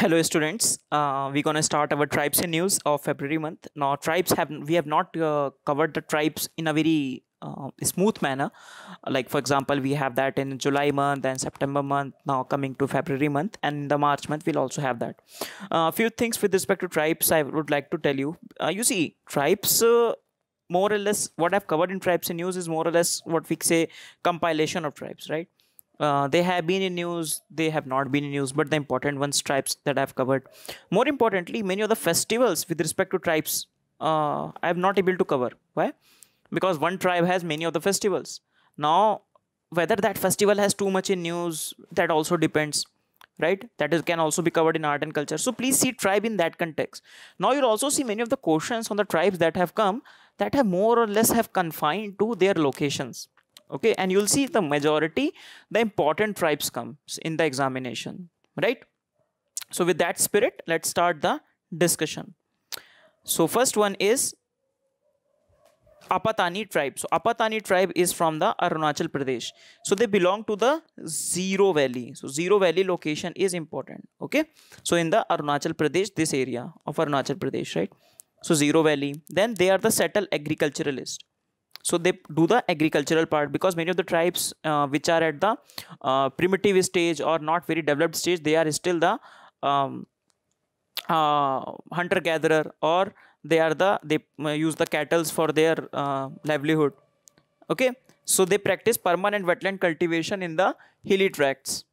hello students uh, we're gonna start our tribes news of february month now tribes have we have not uh, covered the tribes in a very uh, smooth manner like for example we have that in july month and september month now coming to february month and the march month we'll also have that uh, a uh, few things with respect to tribes i would like to tell you uh, you see tribes uh, more or less what i've covered in tribes and news is more or less what we say compilation of tribes right uh, they have been in news they have not been in news but the important ones tribes that i've covered more importantly many of the festivals with respect to tribes uh, i have not able to cover why because one tribe has many of the festivals now whether that festival has too much in news that also depends right that is can also be covered in art and culture so please see tribe in that context now you'll also see many of the questions on the tribes that have come that have more or less have confined to their locations okay and you'll see the majority the important tribes comes in the examination right so with that spirit let's start the discussion so first one is Apatani tribe. So Apatani tribe is from the Arunachal Pradesh. So they belong to the Zero Valley. So Zero Valley location is important. Okay. So in the Arunachal Pradesh, this area of Arunachal Pradesh, right? So Zero Valley. Then they are the settled agriculturalist so they do the agricultural part because many of the tribes uh, which are at the uh, primitive stage or not very developed stage they are still the um, uh, hunter gatherer or they are the they uh, use the cattles for their uh, livelihood okay so they practice permanent wetland cultivation in the hilly tracts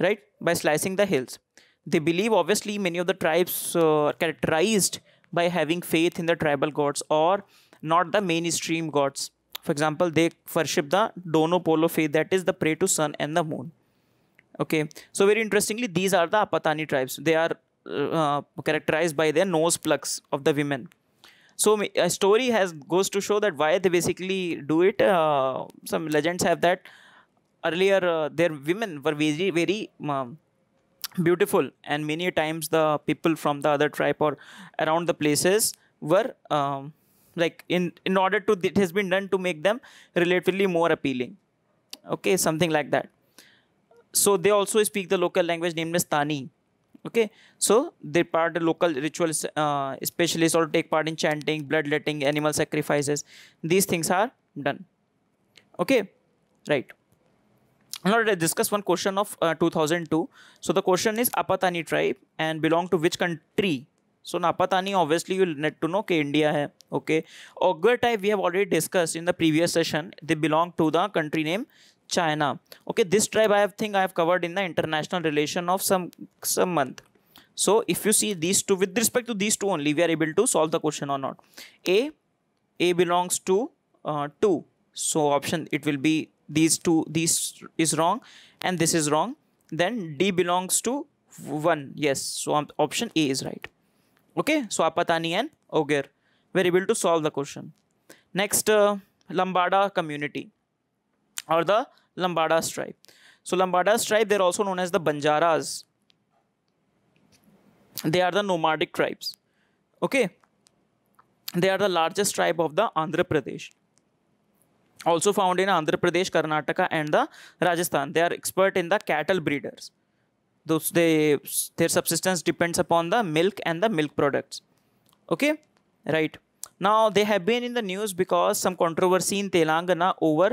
right by slicing the hills they believe obviously many of the tribes uh, are characterized by having faith in the tribal gods or not the mainstream gods. For example, they worship the Dono Polo faith, that is the pray to sun and the moon. Okay, so very interestingly, these are the Apatani tribes. They are uh, characterized by their nose plucks of the women. So a story has goes to show that why they basically do it. Uh, some legends have that earlier uh, their women were very very um, beautiful, and many times the people from the other tribe or around the places were. Um, like in in order to it has been done to make them relatively more appealing okay something like that so they also speak the local language named as tani okay so they part the local rituals uh, specialists also take part in chanting bloodletting animal sacrifices these things are done okay right now let's discuss one question of uh, 2002 so the question is apatani tribe and belong to which country so Napatani obviously you need to know that India hai. Okay. Augur type we have already discussed in the previous session. They belong to the country name China. Okay. This tribe I have think I have covered in the international relation of some some month. So if you see these two with respect to these two only we are able to solve the question or not. A A belongs to uh, 2. So option it will be these two these is wrong and this is wrong. Then D belongs to 1. Yes. So option A is right okay swapatani and ogir were able to solve the question next uh, lambada community or the lambada tribe so lambada tribe they're also known as the banjaras they are the nomadic tribes okay they are the largest tribe of the andhra pradesh also found in andhra pradesh karnataka and the rajasthan they are expert in the cattle breeders those they their subsistence depends upon the milk and the milk products okay right now they have been in the news because some controversy in telangana over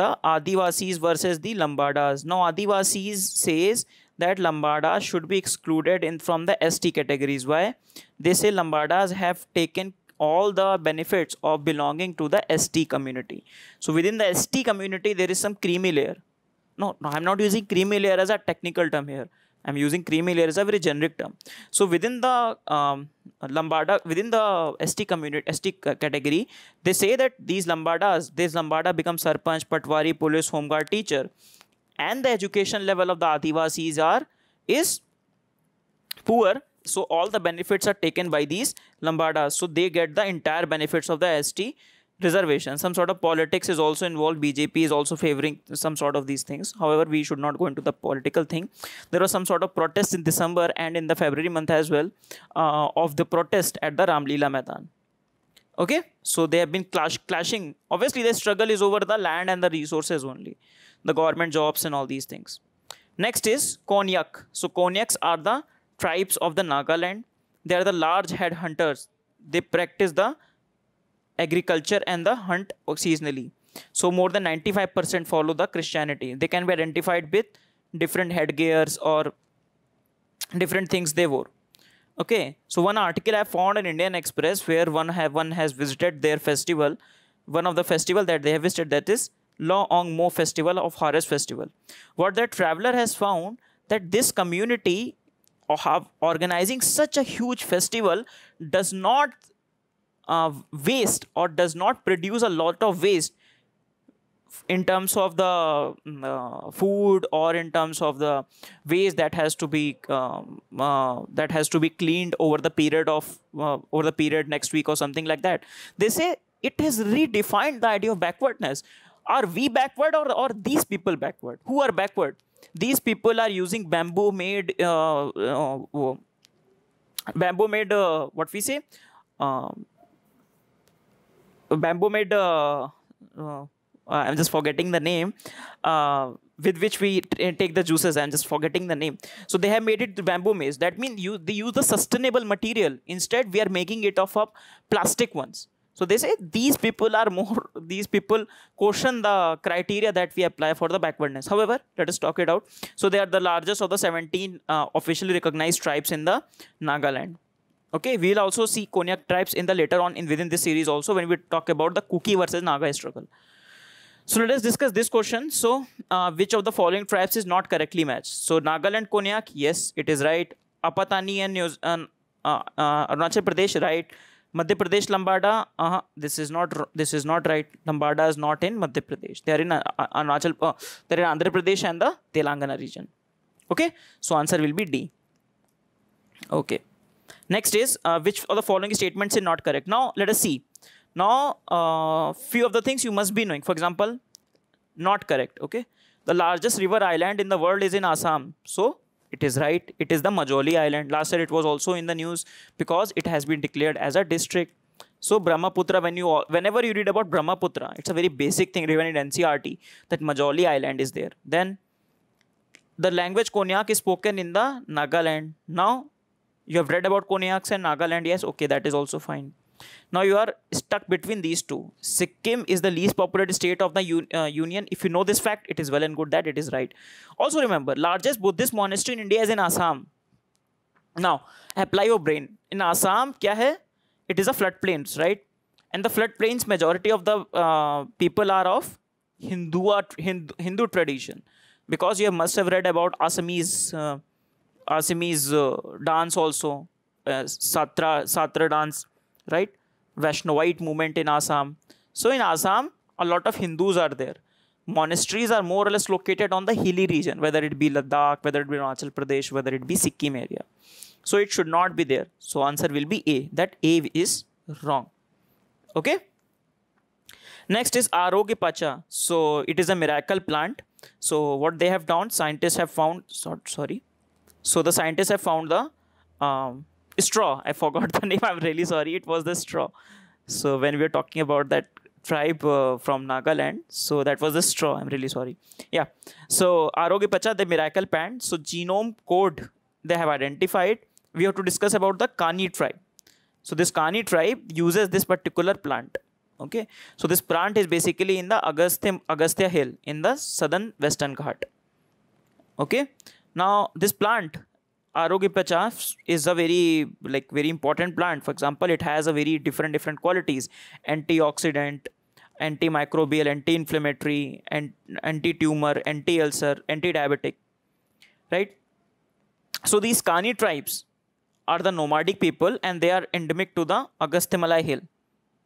the adivasis versus the lambadas now adivasis says that lambadas should be excluded in from the st categories why they say lambadas have taken all the benefits of belonging to the ST community. So within the ST community, there is some creamy layer. No, no, I'm not using creamy layer as a technical term here. I'm using creamy layer is a very generic term. So within the um, lambada, within the ST community, ST category, they say that these lambadas, this lambada becomes sarpanch, patwari, police, home guard, teacher, and the education level of the Adivasis are is poor. So all the benefits are taken by these lambadas. So they get the entire benefits of the ST reservation some sort of politics is also involved bjp is also favoring some sort of these things however we should not go into the political thing there was some sort of protest in december and in the february month as well uh, of the protest at the ramlila maidan okay so they have been clash clashing obviously the struggle is over the land and the resources only the government jobs and all these things next is konyak so konyaks are the tribes of the nagaland they are the large head hunters they practice the agriculture and the hunt seasonally. So more than 95% follow the Christianity. They can be identified with different headgears or different things they wore. Okay, so one article I found in Indian Express where one have one has visited their festival, one of the festival that they have visited that is Laong Mo festival of harvest festival. What that traveler has found that this community have organizing such a huge festival does not uh, waste or does not produce a lot of waste in terms of the mm, uh, food or in terms of the waste that has to be um, uh, that has to be cleaned over the period of uh, over the period next week or something like that they say it has redefined the idea of backwardness are we backward or are these people backward who are backward these people are using bamboo made uh, uh, bamboo made uh, what we say um, bamboo made uh, uh, i'm just forgetting the name uh, with which we uh, take the juices i'm just forgetting the name so they have made it bamboo made. that means you they use the sustainable material instead we are making it of a uh, plastic ones so they say these people are more these people question the criteria that we apply for the backwardness however let us talk it out so they are the largest of the 17 uh, officially recognized tribes in the nagaland Okay, we'll also see Konyak tribes in the later on in within this series also when we talk about the Kuki versus Naga struggle. So let us discuss this question. So uh, which of the following tribes is not correctly matched? So Nagaland, Konyak, yes, it is right. Apatani and New uh, uh, uh Arunachal Pradesh, right. Madhya Pradesh, Lambada, uh, this is not this is not right. Lambada is not in Madhya Pradesh. They are in uh, uh, Arunachal, uh, they are in Andhra Pradesh and the Telangana region. Okay, so answer will be D. Okay. Next is uh, which of the following statements is not correct. Now let us see. Now uh, few of the things you must be knowing. For example, not correct. Okay, the largest river island in the world is in Assam. So it is right. It is the Majoli Island. Last year it was also in the news because it has been declared as a district. So Brahmaputra, when you whenever you read about Brahmaputra, it's a very basic thing even in NCRT that Majoli Island is there. Then the language Konyak is spoken in the Nagaland. Now you have read about Konyaks and Nagaland, yes? Okay, that is also fine. Now you are stuck between these two. Sikkim is the least populated state of the un uh, union. If you know this fact, it is well and good that it is right. Also remember, largest Buddhist monastery in India is in Assam. Now, apply your brain. In Assam, kya hai? It is a floodplains, right? And the floodplains, majority of the uh, people are of Hindu, Hindu, Hindu tradition. Because you must have read about Assamese... Uh, Assamese uh, uh, dance also, uh, Satra, Satra dance, right? Vaishnavite movement in Assam. So in Assam, a lot of Hindus are there. Monasteries are more or less located on the hilly region, whether it be Ladakh, whether it be Arunachal Pradesh, whether it be Sikkim area. So it should not be there. So answer will be A. That A is wrong. Okay. Next is Arogya Pacha. So it is a miracle plant. So what they have done, scientists have found, sorry, so the scientists have found the um, straw. I forgot the name. I'm really sorry. It was the straw. So when we were talking about that tribe uh, from Nagaland, so that was the straw. I'm really sorry. Yeah. So Arogi Pacha, the miracle plant. So genome code they have identified. We have to discuss about the Kani tribe. So this Kani tribe uses this particular plant. Okay. So this plant is basically in the Agastya, Hill in the southern western Ghat. Okay. Now, this plant, Arogipachaf, is a very like very important plant. For example, it has a very different different qualities: antioxidant, antimicrobial, anti-inflammatory, and anti-tumor, anti-ulcer, anti-diabetic. Right. So these Kani tribes are the nomadic people, and they are endemic to the Agasthimalai hill.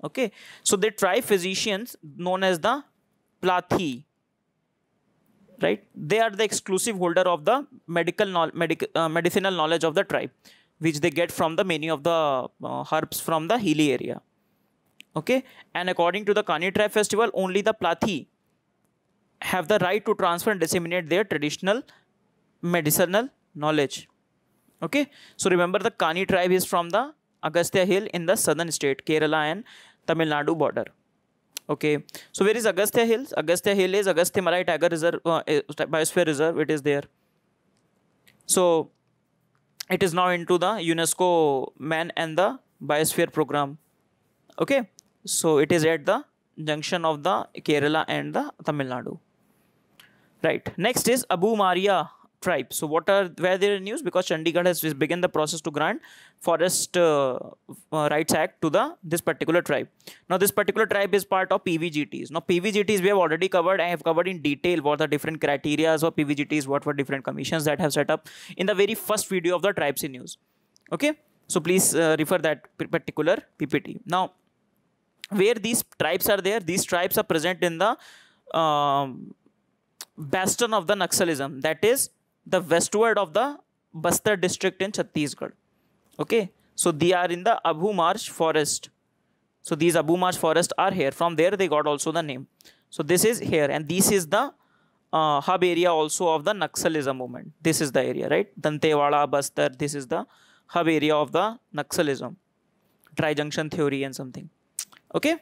Okay. So they tribe physicians known as the Plathi right they are the exclusive holder of the medical no medic uh, medicinal knowledge of the tribe which they get from the many of the uh, herbs from the hilly area okay and according to the kani tribe festival only the plathi have the right to transfer and disseminate their traditional medicinal knowledge okay so remember the kani tribe is from the agastya hill in the southern state kerala and tamil nadu border Okay, so where is Agastya Hills? Agastya Hill is Agastya Marai Tiger Reserve, uh, Biosphere Reserve, it is there. So it is now into the UNESCO Man and the Biosphere program. Okay, so it is at the junction of the Kerala and the Tamil Nadu. Right, next is Abu Maria tribe. So what are where there are news because Chandigarh has begun the process to grant Forest uh, uh, Rights Act to the this particular tribe. Now this particular tribe is part of PVGTs. Now PVGTs we have already covered. I have covered in detail what the different criterias of PVGTs, what were different commissions that have set up in the very first video of the tribes in news. Okay, so please uh, refer that particular PPT. Now where these tribes are there, these tribes are present in the um, bastion of the Naxalism that is the westward of the Bastar district in Chhattisgarh. Okay, so they are in the Abu Marsh forest. So these Abu Marsh forest are here. From there they got also the name. So this is here and this is the uh, hub area also of the Naxalism movement. This is the area, right? Dantewada, Bastar, this is the hub area of the Naxalism. Tri-junction theory and something. Okay.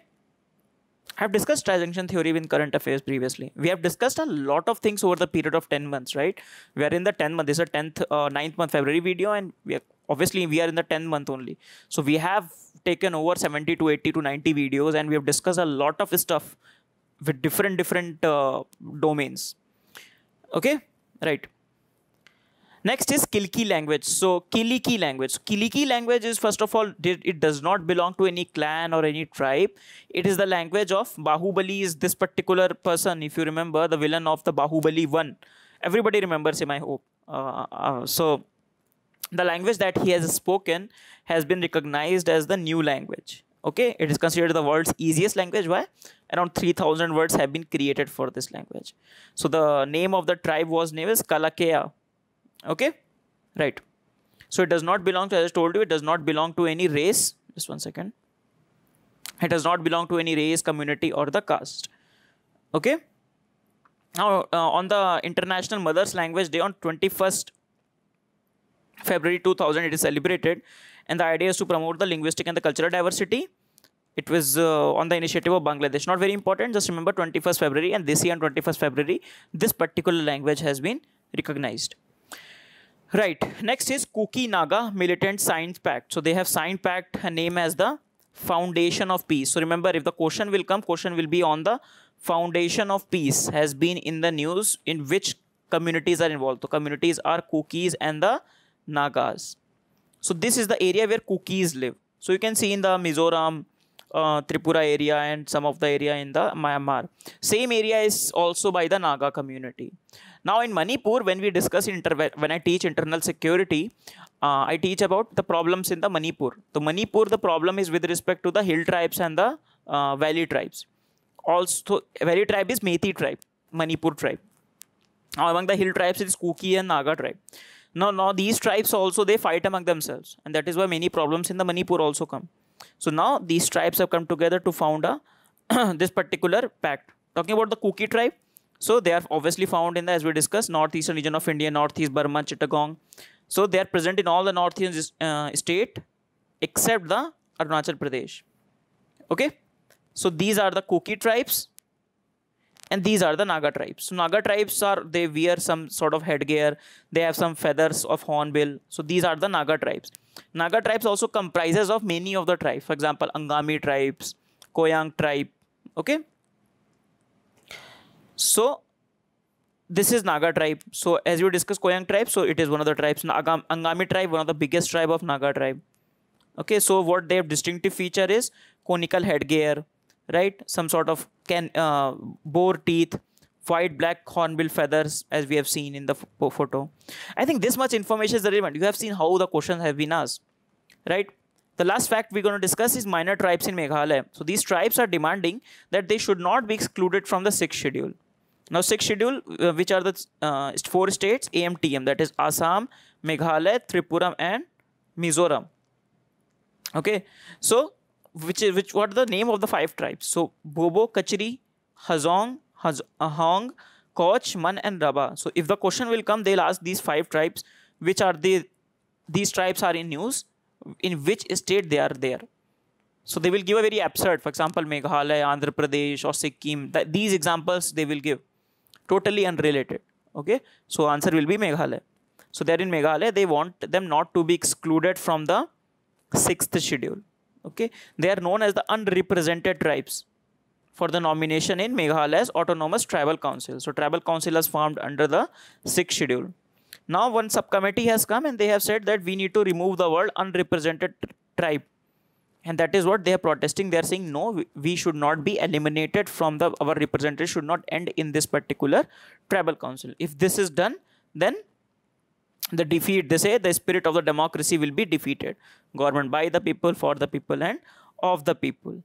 I have discussed transaction theory in current affairs previously. We have discussed a lot of things over the period of 10 months, right? We are in the 10 month. This is a 10th, uh, 9th month February video and we are, obviously we are in the 10 month only. So we have taken over 70 to 80 to 90 videos and we have discussed a lot of stuff with different, different uh, domains. Okay, right. Next is Kilki language. So Kiliki language. Kiliki language is first of all, it does not belong to any clan or any tribe. It is the language of Bahubali is this particular person, if you remember, the villain of the Bahubali 1. Everybody remembers him, I hope. Uh, uh, uh so the language that he has spoken has been recognized as the new language okay it is considered the world's easiest language why around 3000 words have been created for this language so the name of the tribe was named as kalakea okay right so it does not belong to as i told you it does not belong to any race just one second it does not belong to any race community or the caste okay now uh, on the international mothers language day on 21st february 2000 it is celebrated and the idea is to promote the linguistic and the cultural diversity it was uh, on the initiative of bangladesh not very important just remember 21st february and this year on 21st february this particular language has been recognized Right, next is Kuki Naga Militant Science Pact. So they have signed pact uh, name as the Foundation of Peace. So remember if the question will come, question will be on the Foundation of Peace has been in the news in which communities are involved. So communities are Kukis and the Nagas. So this is the area where Kukis live. So you can see in the Mizoram, uh, Tripura area and some of the area in the Myanmar. Same area is also by the Naga community. Now in Manipur, when we discuss, when I teach internal security, uh, I teach about the problems in the Manipur. So Manipur, the problem is with respect to the hill tribes and the uh, valley tribes. Also, valley tribe is Methi tribe, Manipur tribe. Now among the hill tribes, it is Kuki and Naga tribe. Now, now these tribes also, they fight among themselves. And that is why many problems in the Manipur also come. So now these tribes have come together to found a this particular pact. Talking about the Kuki tribe, so they are obviously found in the, as we discussed, northeastern region of India, northeast Burma, Chittagong. So they are present in all the northeastern uh, state except the Arunachal Pradesh. Okay. So these are the Kuki tribes and these are the Naga tribes. So Naga tribes are, they wear some sort of headgear. They have some feathers of hornbill. So these are the Naga tribes. Naga tribes also comprises of many of the tribes. For example, Angami tribes, Koyang tribe. Okay. So this is Naga tribe. So as we discussed Koyang tribe, so it is one of the tribes. Naga, Angami tribe, one of the biggest tribe of Naga tribe. Okay, so what they have distinctive feature is conical headgear, right? Some sort of can uh, boar teeth, white, black hornbill feathers, as we have seen in the photo. I think this much information is relevant. You have seen how the questions have been asked, right? The last fact we're going to discuss is minor tribes in Meghalaya. So these tribes are demanding that they should not be excluded from the sixth schedule. Now, sixth schedule, uh, which are the uh, four states, AMTM, that is Assam, Meghalaya, Tripura, and Mizoram. Okay, so which is which? What are the name of the five tribes? So Bobo, Kacheri, Hazong, Haz Ahong, Koch, Man, and Raba. So if the question will come, they'll ask these five tribes, which are the these tribes are in news, in which state they are there. So they will give a very absurd, for example, Meghalaya, Andhra Pradesh, or Sikkim. these examples they will give totally unrelated okay so answer will be meghalaya so they are in meghalaya they want them not to be excluded from the sixth schedule okay they are known as the unrepresented tribes for the nomination in meghalaya's autonomous tribal council so tribal council has formed under the sixth schedule now one subcommittee has come and they have said that we need to remove the word unrepresented tribe and that is what they are protesting they are saying no we should not be eliminated from the our representation should not end in this particular tribal council if this is done then the defeat they say the spirit of the democracy will be defeated government by the people for the people and of the people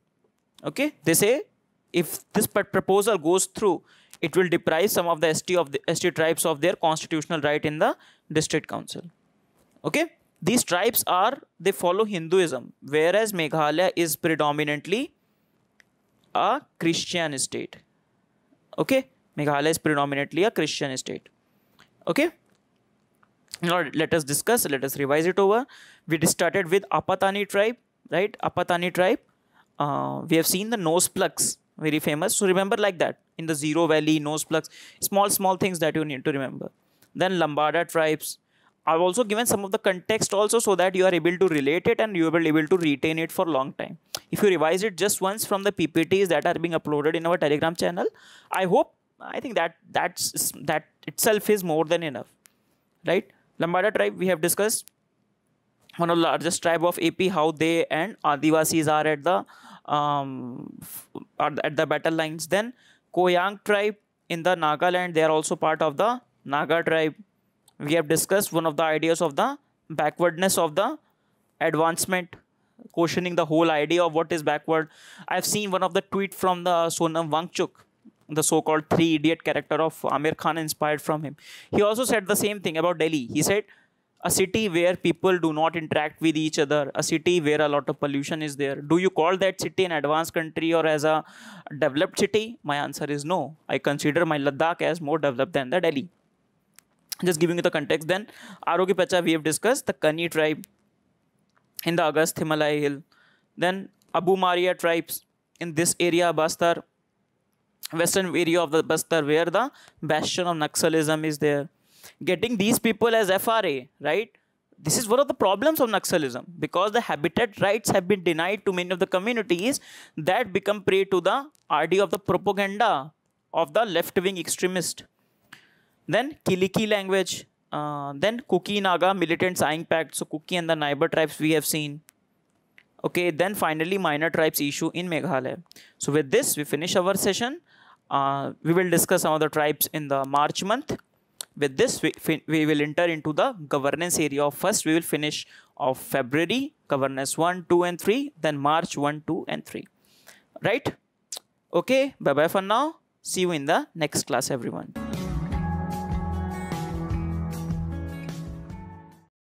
okay they say if this proposal goes through it will deprive some of the st of the st tribes of their constitutional right in the district council okay these tribes are, they follow Hinduism, whereas Meghalaya is predominantly a Christian state. Okay, Meghalaya is predominantly a Christian state. Okay, now let us discuss, let us revise it over. We started with Apatani tribe, right? Apatani tribe. Uh, we have seen the nose plugs, very famous. So remember like that in the Zero Valley, nose plugs, small, small things that you need to remember. Then Lambada tribes, I've also given some of the context also so that you are able to relate it and you are able to retain it for long time. If you revise it just once from the PPTs that are being uploaded in our Telegram channel, I hope, I think that that's that itself is more than enough, right? Lambada tribe, we have discussed one of the largest tribe of AP, how they and Adivasis are at the um, are at the battle lines. Then Koyang tribe in the Nagaland, they are also part of the Naga tribe we have discussed one of the ideas of the backwardness of the advancement questioning the whole idea of what is backward i've seen one of the tweet from the sonam wangchuk the so-called three idiot character of amir khan inspired from him he also said the same thing about delhi he said a city where people do not interact with each other a city where a lot of pollution is there do you call that city an advanced country or as a developed city my answer is no i consider my ladakh as more developed than the delhi just giving you the context then arogi pacha we have discussed the kani tribe in the august himalaya hill then abu maria tribes in this area bastar western area of the bastar where the bastion of naxalism is there getting these people as fra right this is one of the problems of naxalism because the habitat rights have been denied to many of the communities that become prey to the rd of the propaganda of the left wing extremist then Kiliki language. Uh, then Kuki Naga militant Saing pact. So Kuki and the Naiba tribes we have seen. Okay, then finally minor tribes issue in Meghalaya. So with this, we finish our session. Uh, we will discuss some of the tribes in the March month. With this, we, we will enter into the governance area of first. We will finish of February, governance 1, 2 and 3, then March 1, 2 and 3. Right? Okay, bye-bye for now. See you in the next class, everyone.